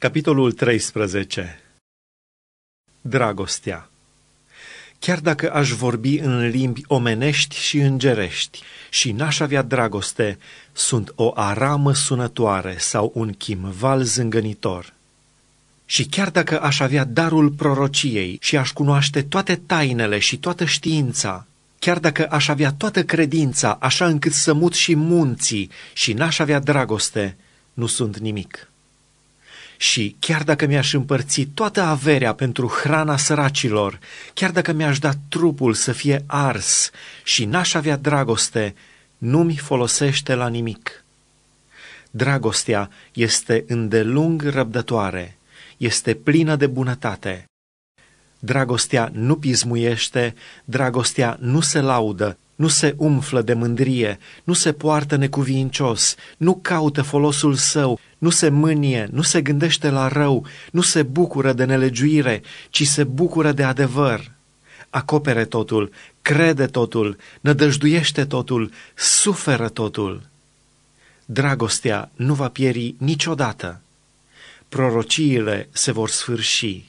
Capitolul 13 Dragostea Chiar dacă aș vorbi în limbi omenești și îngerești și n-aș avea dragoste, sunt o aramă sunătoare sau un chimval zângănitor. Și chiar dacă aș avea darul prorociei și aș cunoaște toate tainele și toată știința, chiar dacă aș avea toată credința așa încât să mut și munții și n-aș avea dragoste, nu sunt nimic. Și chiar dacă mi-aș împărți toată averea pentru hrana săracilor, chiar dacă mi-aș da trupul să fie ars și n-aș avea dragoste, nu-mi folosește la nimic. Dragostea este îndelung răbdătoare, este plină de bunătate. Dragostea nu pismuiește, dragostea nu se laudă, nu se umflă de mândrie, nu se poartă necuvincios, nu caută folosul său, nu se mânie, nu se gândește la rău, nu se bucură de nelegiuire, ci se bucură de adevăr. Acopere totul, crede totul, nădăjduiește totul, suferă totul. Dragostea nu va pieri niciodată. Prorociile se vor sfârși.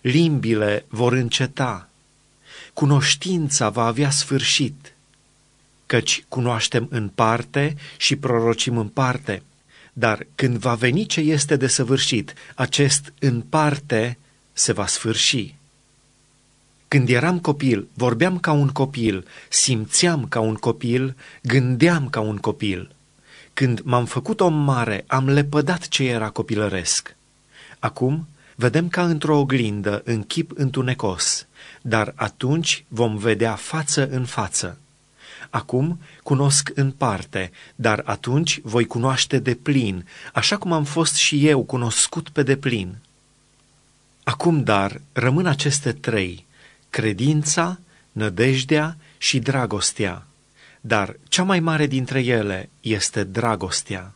Limbile vor înceta. Cunoștința va avea sfârșit. Căci cunoaștem în parte și prorocim în parte – dar când va veni ce este de săvârșit, acest în parte se va sfârși. Când eram copil, vorbeam ca un copil, simțeam ca un copil, gândeam ca un copil. Când m-am făcut om mare, am lepădat ce era copilăresc. Acum vedem ca într-o oglindă, în chip întunecos, dar atunci vom vedea față în față. Acum cunosc în parte, dar atunci voi cunoaște de plin, așa cum am fost și eu cunoscut pe deplin. Acum, dar, rămân aceste trei, credința, nădejdea și dragostea, dar cea mai mare dintre ele este dragostea.